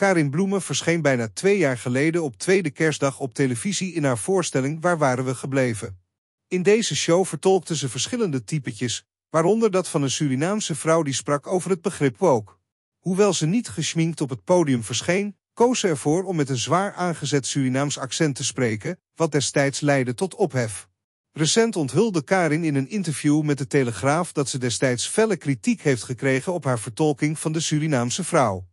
Karin Bloemen verscheen bijna twee jaar geleden op tweede kerstdag op televisie in haar voorstelling Waar waren we gebleven? In deze show vertolkte ze verschillende typetjes, waaronder dat van een Surinaamse vrouw die sprak over het begrip woke. Hoewel ze niet geschminkt op het podium verscheen, koos ze ervoor om met een zwaar aangezet Surinaams accent te spreken, wat destijds leidde tot ophef. Recent onthulde Karin in een interview met de Telegraaf dat ze destijds felle kritiek heeft gekregen op haar vertolking van de Surinaamse vrouw.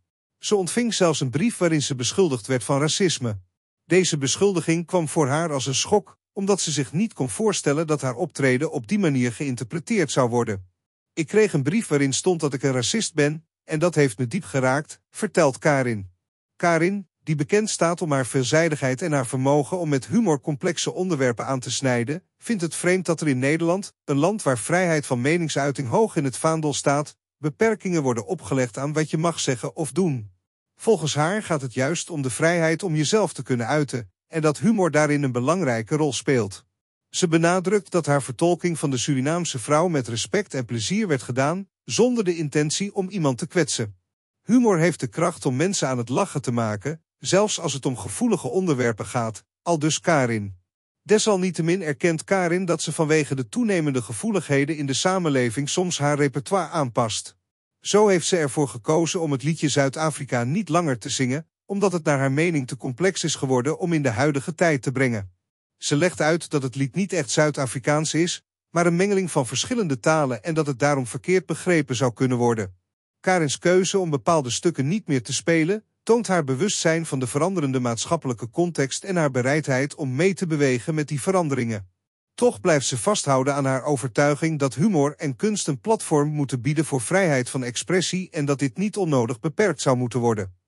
Ze ontving zelfs een brief waarin ze beschuldigd werd van racisme. Deze beschuldiging kwam voor haar als een schok, omdat ze zich niet kon voorstellen dat haar optreden op die manier geïnterpreteerd zou worden. Ik kreeg een brief waarin stond dat ik een racist ben, en dat heeft me diep geraakt, vertelt Karin. Karin, die bekend staat om haar veelzijdigheid en haar vermogen om met humor complexe onderwerpen aan te snijden, vindt het vreemd dat er in Nederland, een land waar vrijheid van meningsuiting hoog in het vaandel staat, beperkingen worden opgelegd aan wat je mag zeggen of doen. Volgens haar gaat het juist om de vrijheid om jezelf te kunnen uiten en dat humor daarin een belangrijke rol speelt. Ze benadrukt dat haar vertolking van de Surinaamse vrouw met respect en plezier werd gedaan, zonder de intentie om iemand te kwetsen. Humor heeft de kracht om mensen aan het lachen te maken, zelfs als het om gevoelige onderwerpen gaat, al dus Karin. Desalniettemin erkent Karin dat ze vanwege de toenemende gevoeligheden in de samenleving soms haar repertoire aanpast. Zo heeft ze ervoor gekozen om het liedje Zuid-Afrika niet langer te zingen, omdat het naar haar mening te complex is geworden om in de huidige tijd te brengen. Ze legt uit dat het lied niet echt Zuid-Afrikaans is, maar een mengeling van verschillende talen en dat het daarom verkeerd begrepen zou kunnen worden. Karins keuze om bepaalde stukken niet meer te spelen, toont haar bewustzijn van de veranderende maatschappelijke context en haar bereidheid om mee te bewegen met die veranderingen. Toch blijft ze vasthouden aan haar overtuiging dat humor en kunst een platform moeten bieden voor vrijheid van expressie en dat dit niet onnodig beperkt zou moeten worden.